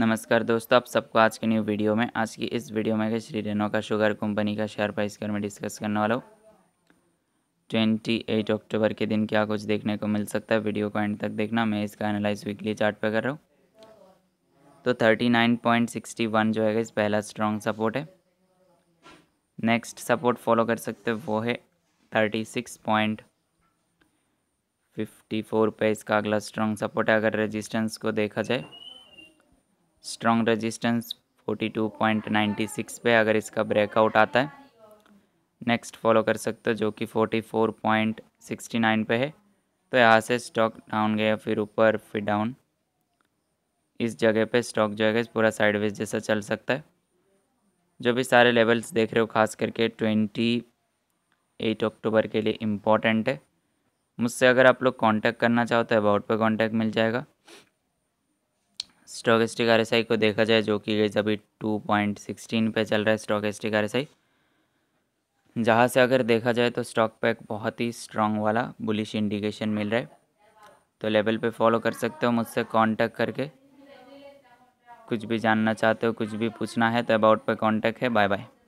नमस्कार दोस्तों आप सबको आज के न्यू वीडियो में आज की इस वीडियो में श्री रेनोका शुगर कंपनी का शेयर प्राइस कर मैं डिस्कस करने वाला हूँ ट्वेंटी एट अक्टूबर के दिन क्या कुछ देखने को मिल सकता है वीडियो को एंड तक देखना मैं इसका एनालाइज वीकली चार्ट पे कर रहा हूँ तो thirty nine point sixty one जो है इस पहला स्ट्रॉन्ग सपोर्ट है नेक्स्ट सपोर्ट फॉलो कर सकते वो है thirty six point fifty four पे इसका अगला स्ट्रॉन्ग सपोर्ट है अगर रेजिस्टेंस को देखा जाए स्ट्रॉन्ग रेजिस्टेंस 42.96 पे अगर इसका ब्रेकआउट आता है नेक्स्ट फॉलो कर सकते हो जो कि 44.69 पे है तो यहाँ से स्टॉक डाउन गया फिर ऊपर फिर डाउन इस जगह पे स्टॉक जो है पूरा साइडवेज जैसा चल सकता है जो भी सारे लेवल्स देख रहे हो खास करके ट्वेंटी एट अक्टूबर के लिए इम्पॉर्टेंट है मुझसे अगर आप लोग कांटेक्ट करना चाहो तो अबाउट पे कांटेक्ट मिल जाएगा स्टॉक एस्टिक आर को देखा जाए जो कि गई अभी टू पॉइंट सिक्सटीन पे चल रहा है स्टॉक एस्टिक आर जहाँ से अगर देखा जाए तो स्टॉक पैक बहुत ही स्ट्रॉन्ग वाला बुलिश इंडिकेशन मिल रहा है तो लेवल पे फॉलो कर सकते हो मुझसे कांटेक्ट करके कुछ भी जानना चाहते हो कुछ भी पूछना है तो अबाउट पे कांटेक्ट है बाय बाय